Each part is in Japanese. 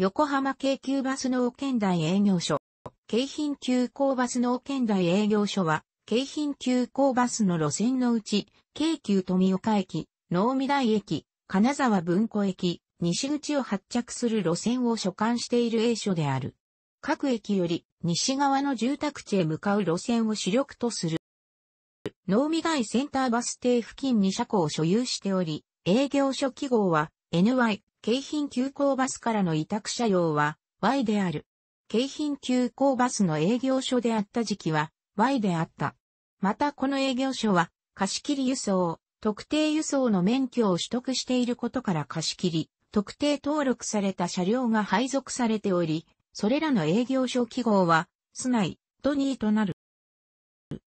横浜京急バス農圏台営業所。京浜急行バス農圏台営業所は、京浜急行バスの路線のうち、京急富岡駅、能見台駅、金沢文庫駅、西口を発着する路線を所管している A 所である。各駅より西側の住宅地へ向かう路線を主力とする。能見台センターバス停付近に車庫を所有しており、営業所記号は NY 京浜急行バスからの委託車両は Y である。京浜急行バスの営業所であった時期は Y であった。またこの営業所は貸切輸送、特定輸送の免許を取得していることから貸切、特定登録された車両が配属されており、それらの営業所記号は、スナイ、トニーとなる。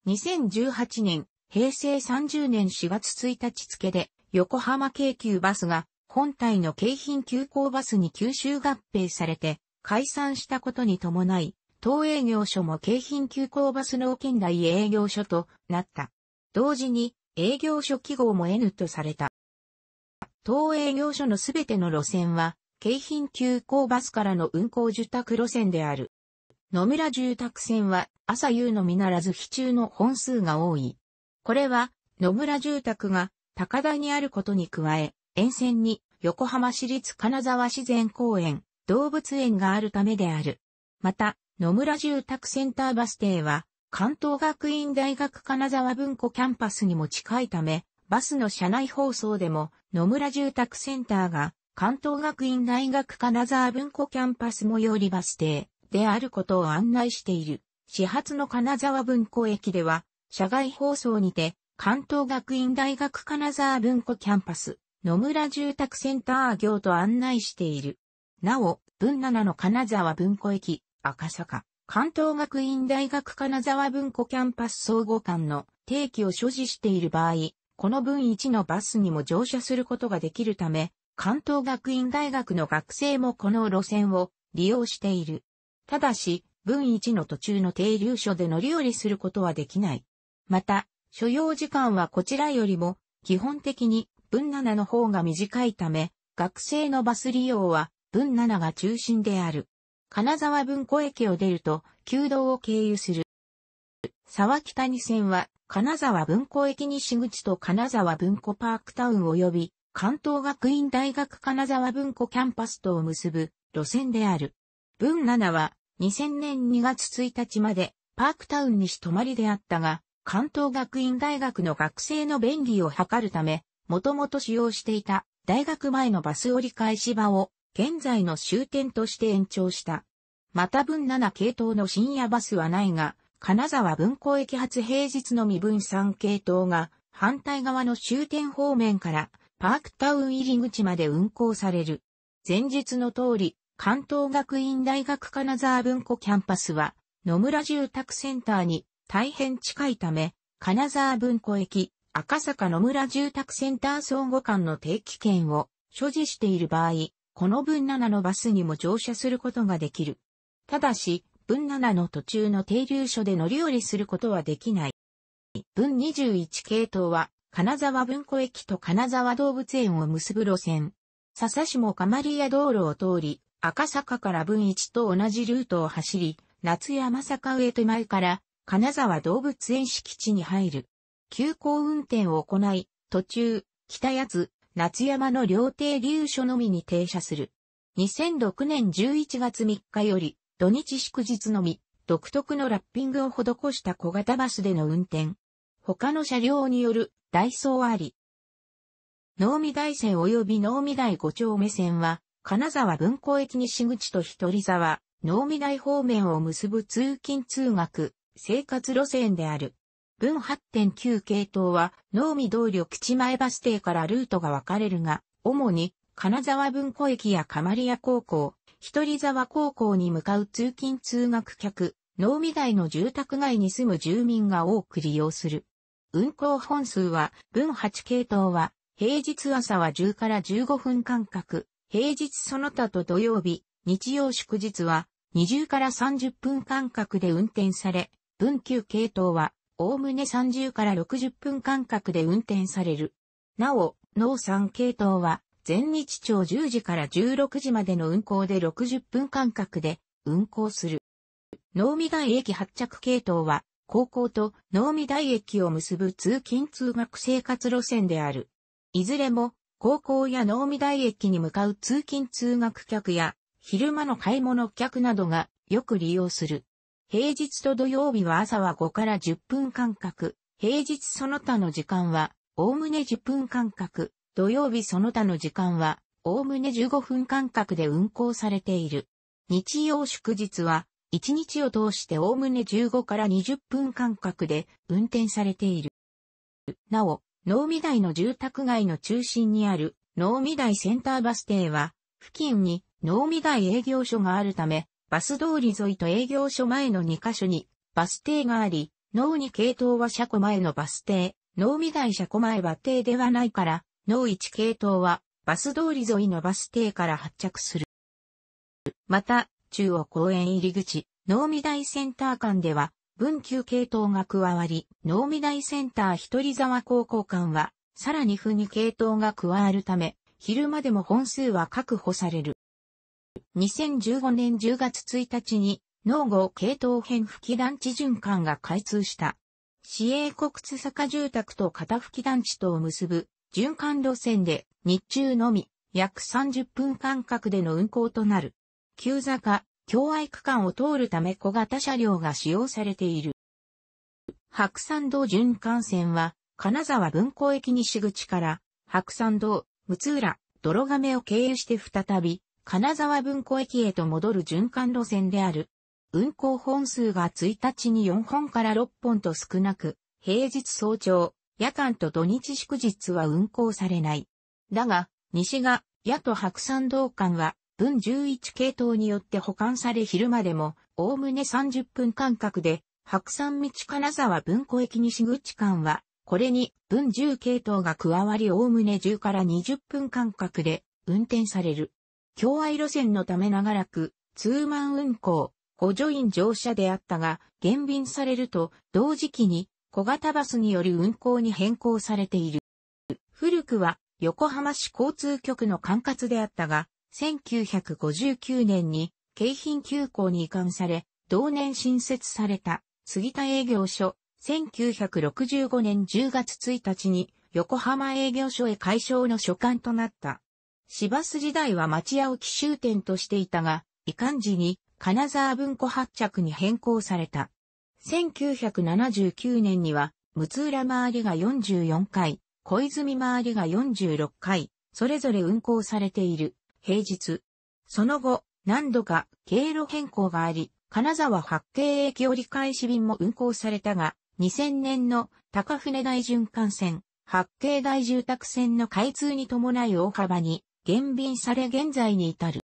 2018年、平成30年4月1日付で、横浜京急バスが本体の京浜急行バスに吸収合併されて解散したことに伴い、当営業所も京浜急行バスの県内営業所となった。同時に営業所記号も N とされた。当営業所のすべての路線は、京浜急行バスからの運行受託路線である。野村住宅線は朝夕のみならず非中の本数が多い。これは野村住宅が高台にあることに加え、沿線に横浜市立金沢自然公園、動物園があるためである。また、野村住宅センターバス停は、関東学院大学金沢文庫キャンパスにも近いため、バスの車内放送でも野村住宅センターが関東学院大学金沢文庫キャンパス最寄りバス停であることを案内している。始発の金沢文庫駅では、社外放送にて関東学院大学金沢文庫キャンパス野村住宅センター業と案内している。なお、文7の金沢文庫駅、赤坂、関東学院大学金沢文庫キャンパス総合館の定期を所持している場合、この文1のバスにも乗車することができるため、関東学院大学の学生もこの路線を利用している。ただし、文1の途中の停留所で乗り降りすることはできない。また、所要時間はこちらよりも基本的に文7の方が短いため、学生のバス利用は文7が中心である。金沢文庫駅を出ると、旧道を経由する。沢北に線は、金沢文庫駅西口と金沢文庫パークタウン及び、関東学院大学金沢文庫キャンパスとを結ぶ路線である。文7は、2000年2月1日まで、パークタウン西泊まりであったが、関東学院大学の学生の便宜を図るため、もともと使用していた大学前のバス折り返し場を現在の終点として延長した。また分7系統の深夜バスはないが、金沢文庫駅発平日の未分3系統が反対側の終点方面からパークタウン入り口まで運行される。前述の通り、関東学院大学金沢文庫キャンパスは野村住宅センターに大変近いため、金沢文庫駅、赤坂野村住宅センター相互間の定期券を所持している場合、この分7のバスにも乗車することができる。ただし、分7の途中の停留所で乗り降りすることはできない。分21系統は、金沢文庫駅と金沢動物園を結ぶ路線。笹下釜利屋道路を通り、赤坂から分1と同じルートを走り、夏山坂上手前から金沢動物園敷地に入る。急行運転を行い、途中、北八津、夏山の料亭流所のみに停車する。2006年11月3日より、土日祝日のみ、独特のラッピングを施した小型バスでの運転。他の車両による、代ーあり。能見大線及び能見台5丁目線は、金沢文庫駅西口と一人沢、能見台方面を結ぶ通勤通学、生活路線である。分8.9系統は、能見動力地前バス停からルートが分かれるが、主に、金沢文庫駅やカマリア高校、一人沢高校に向かう通勤通学客、能見台の住宅街に住む住民が多く利用する。運行本数は、分8系統は、平日朝は10から15分間隔、平日その他と土曜日、日曜祝日は、20から30分間隔で運転され、分9系統は、おおむね30から60分間隔で運転される。なお、農産系統は、全日朝10時から16時までの運行で60分間隔で運行する。能見台駅発着系統は、高校と能見台駅を結ぶ通勤通学生活路線である。いずれも、高校や能美台駅に向かう通勤通学客や、昼間の買い物客などがよく利用する。平日と土曜日は朝は5から10分間隔、平日その他の時間は、おおむね10分間隔、土曜日その他の時間は、おおむね15分間隔で運行されている。日曜祝日は、1日を通しておおむね15から20分間隔で運転されている。なお、農美台の住宅街の中心にある農美台センターバス停は、付近に農美台営業所があるため、バス通り沿いと営業所前の2カ所にバス停があり、脳に系統は車庫前のバス停、脳未来車庫前は停ではないから、脳一系統はバス通り沿いのバス停から発着する。また、中央公園入り口、脳未来センター間では、文級系統が加わり、脳未来センター一人沢高校間は、さらに府に系統が加わるため、昼間でも本数は確保される。2015年10月1日に、農後系統編吹き団地循環が開通した。市営国津坂住宅と片吹き団地とを結ぶ循環路線で日中のみ約30分間隔での運行となる。急坂、京愛区間を通るため小型車両が使用されている。白山道循環線は金沢文庫駅西口から白山道、六浦、泥亀を経由して再び金沢文庫駅へと戻る循環路線である。運行本数が1日に4本から6本と少なく、平日早朝、夜間と土日祝日は運行されない。だが、西が、矢と白山道間は、分11系統によって保管され昼までも、おおむね30分間隔で、白山道金沢文庫駅西口間は、これに分10系統が加わりおおむね10から20分間隔で運転される。共愛路線のため長らく、ツーマン運行、補助員乗車であったが、減便されると、同時期に、小型バスによる運行に変更されている。古くは、横浜市交通局の管轄であったが、1959年に、京浜急行に移管され、同年新設された、杉田営業所、1965年10月1日に、横浜営業所へ解消の所管となった。市ス時代は町屋を奇襲店としていたが、遺憾時に金沢文庫発着に変更された。1979年には、六浦回りが44回、小泉回りが46回、それぞれ運行されている、平日。その後、何度か経路変更があり、金沢八景駅折り返し便も運行されたが、2000年の高船大循環線、八景大住宅線の開通に伴い大幅に減便され現在に至る。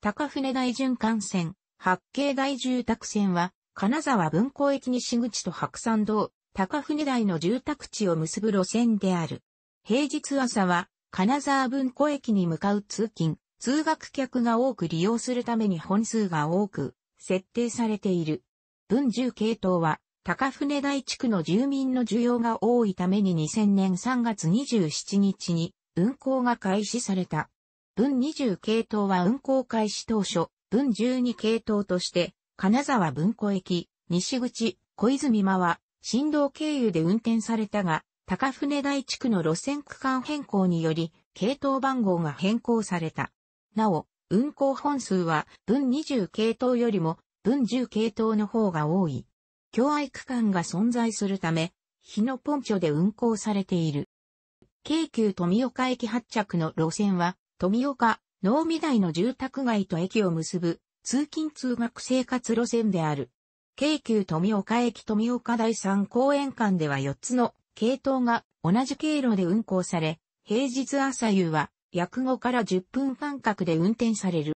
高船大循環線、八景大住宅線は、金沢文庫駅西口と白山道、高船台の住宅地を結ぶ路線である。平日朝は、金沢文庫駅に向かう通勤、通学客が多く利用するために本数が多く、設定されている。文住系統は、高船台地区の住民の需要が多いために2000年3月27日に、運行が開始された。文20系統は運行開始当初、文12系統として、金沢文庫駅、西口、小泉間は、振動経由で運転されたが、高船台地区の路線区間変更により、系統番号が変更された。なお、運行本数は、文20系統よりも、文10系統の方が多い。共愛区間が存在するため、日野ポンチョで運行されている。京急富岡駅発着の路線は、富岡、農美台の住宅街と駅を結ぶ、通勤通学生活路線である。京急富岡駅富岡第三公園間では4つの系統が同じ経路で運行され、平日朝夕は約5から10分間隔で運転される。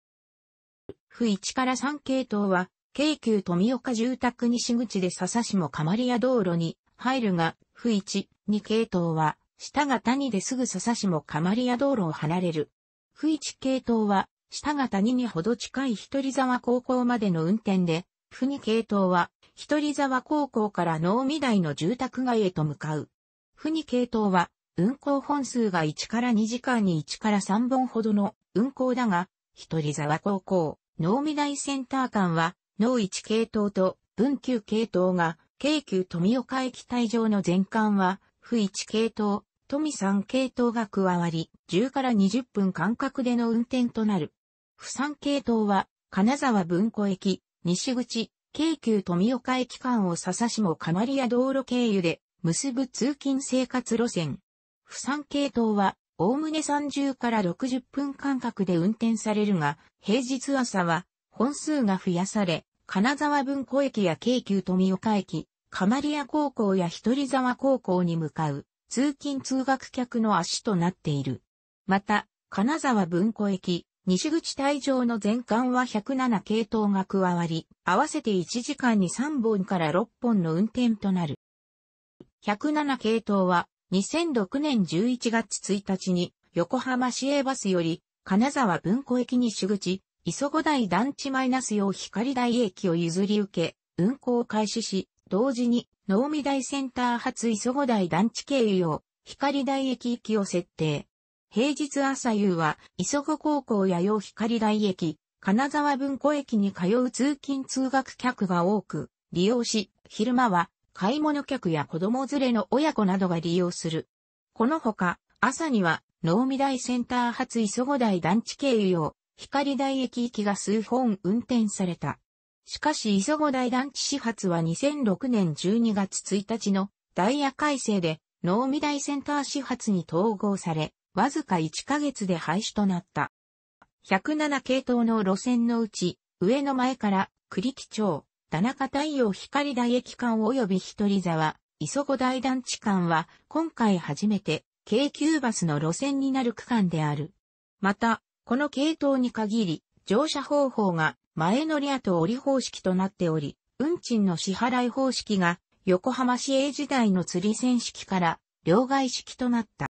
府1から3系統は、京急富岡住宅西口で笹島も鎌利屋道路に入るが、府1、2系統は、下が谷ですぐ笹市もカマリア道路を離れる。不一系統は、下が谷にほど近い一人沢高校までの運転で、不二系統は、一人沢高校から農未台の住宅街へと向かう。不二系統は、運行本数が1から2時間に1から3本ほどの運行だが、一人沢高校、農未台センター間は、農一系統と文久系統が、京急富岡駅帯上の全館は、不一系統、富山系統が加わり、10から20分間隔での運転となる。富山系統は、金沢文庫駅、西口、京急富岡駅間を笹下リ屋道路経由で、結ぶ通勤生活路線。富山系統は、おおむね30から60分間隔で運転されるが、平日朝は、本数が増やされ、金沢文庫駅や京急富岡駅、リ屋高校や一人沢高校に向かう。通勤通学客の足となっている。また、金沢文庫駅、西口退場の全館は107系統が加わり、合わせて1時間に3本から6本の運転となる。107系統は、2006年11月1日に、横浜市営バスより、金沢文庫駅西口、磯子台団地マイナス用光台駅を譲り受け、運行を開始し、同時に直美大センター発磯子台団地経由を、光台駅行きを設定。平日朝夕は、磯子高校や洋光台駅、金沢文庫駅に通う通勤通学客が多く、利用し、昼間は、買い物客や子供連れの親子などが利用する。このほか、朝には、能美大センター発磯子台団地経由を、光台駅行きが数本運転された。しかし磯子大団地始発は2006年12月1日のダイヤ改正で農美大センター始発に統合され、わずか1ヶ月で廃止となった。107系統の路線のうち、上の前から栗木町、田中太陽光大駅間及び一人沢、磯子大団地間は今回初めて京急バスの路線になる区間である。また、この系統に限り、乗車方法が前乗り後折方式となっており、運賃の支払い方式が横浜市営時代の釣り船式から両替式となった。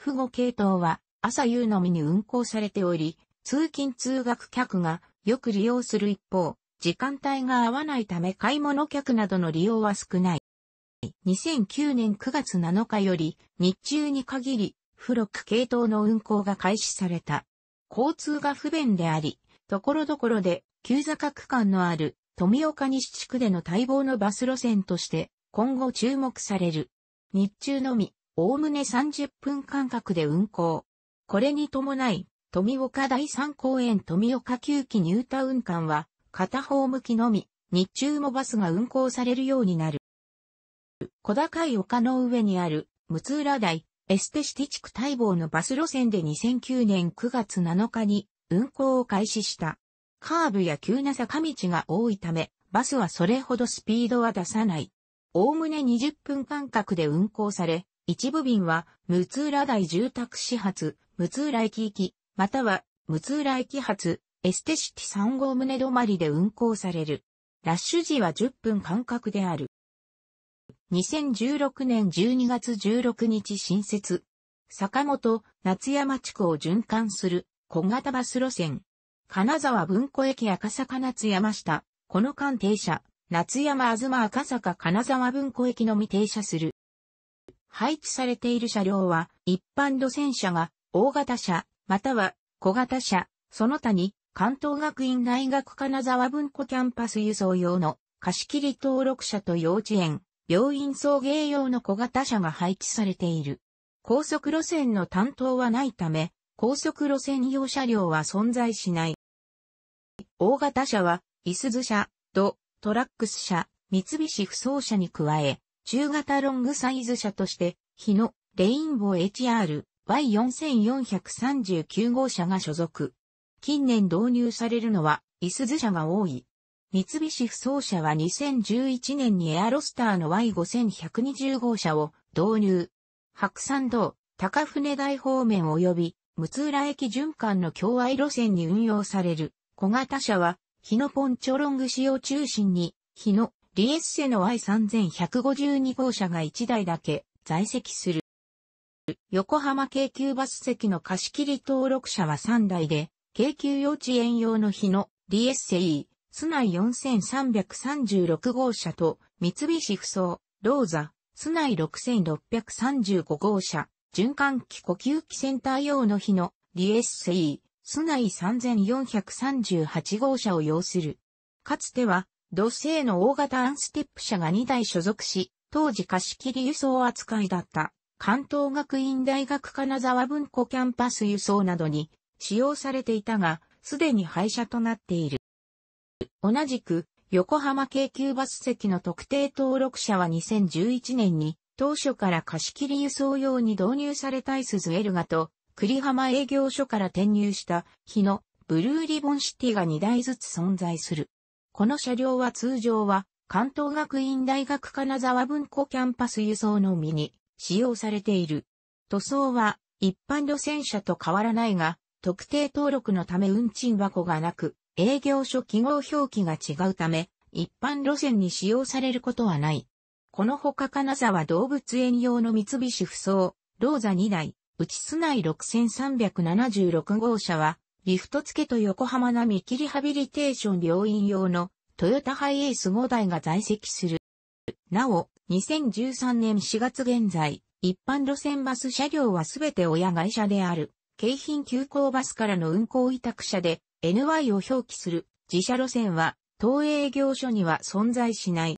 富語系統は朝夕のみに運行されており、通勤通学客がよく利用する一方、時間帯が合わないため買い物客などの利用は少ない。2009年9月7日より日中に限り、付録系統の運行が開始された。交通が不便であり、ところどころで、急坂区間のある富岡西地区での待望のバス路線として、今後注目される。日中のみ、おおむね30分間隔で運行。これに伴い、富岡第三公園富岡旧期ニュータウン間は、片方向きのみ、日中もバスが運行されるようになる。小高い丘の上にある、六浦台、エステシティ地区待望のバス路線で2009年9月7日に運行を開始した。カーブや急な坂道が多いため、バスはそれほどスピードは出さない。おおむね20分間隔で運行され、一部便は、ムツーラ台住宅始発、ムツーラ駅行き、または、ムツーラ駅発、エステシティ3号棟止まりで運行される。ラッシュ時は10分間隔である。2016年12月16日新設。坂本、夏山地区を循環する小型バス路線。金沢文庫駅赤坂夏山下。この間停車。夏山東赤坂金沢文庫駅のみ停車する。配置されている車両は、一般路線車が大型車、または小型車、その他に関東学院大学金沢文庫キャンパス輸送用の貸切登録車と幼稚園、病院送迎用の小型車が配置されている。高速路線の担当はないため、高速路線用車両は存在しない。大型車は、いすず車、ド、トラックス車、三菱不走車に加え、中型ロングサイズ車として、日野、レインボー HR、Y4439 号車が所属。近年導入されるのは、いすず車が多い。三菱不走車は2011年にエアロスターの Y5120 号車を導入。白山道、高船台方面及び六浦駅循環の境愛路線に運用される小型車は、日野ポンチョロング市を中心に、日野、リエッセの I3152 号車が1台だけ在籍する。横浜京急バス席の貸し切り登録車は3台で、京急幼稚園用の日野、リエッセ E、スナイ4336号車と、三菱ふそう、ローザ、スナイ6635号車、循環器呼吸器センター用の日の DSE、スナイ3438号車を要する。かつては、土製の大型アンステップ車が2台所属し、当時貸し切り輸送扱いだった関東学院大学金沢文庫キャンパス輸送などに使用されていたが、すでに廃車となっている。同じく、横浜京急バス席の特定登録者は2011年に当初から貸切輸送用に導入されたいズエルガと、栗浜営業所から転入した日のブルーリボンシティが2台ずつ存在する。この車両は通常は関東学院大学金沢文庫キャンパス輸送のみに使用されている。塗装は一般路線車と変わらないが、特定登録のため運賃箱がなく、営業所記号表記が違うため、一般路線に使用されることはない。このほか金沢動物園用の三菱不走、ローザ2台、内市内6376号車は、リフト付けと横浜並木リハビリテーション病院用のトヨタハイエース5台が在籍する。なお、2013年4月現在、一般路線バス車両はすべて親会社である、京浜急行バスからの運行委託車で、NY を表記する自社路線は、東営業所には存在しない。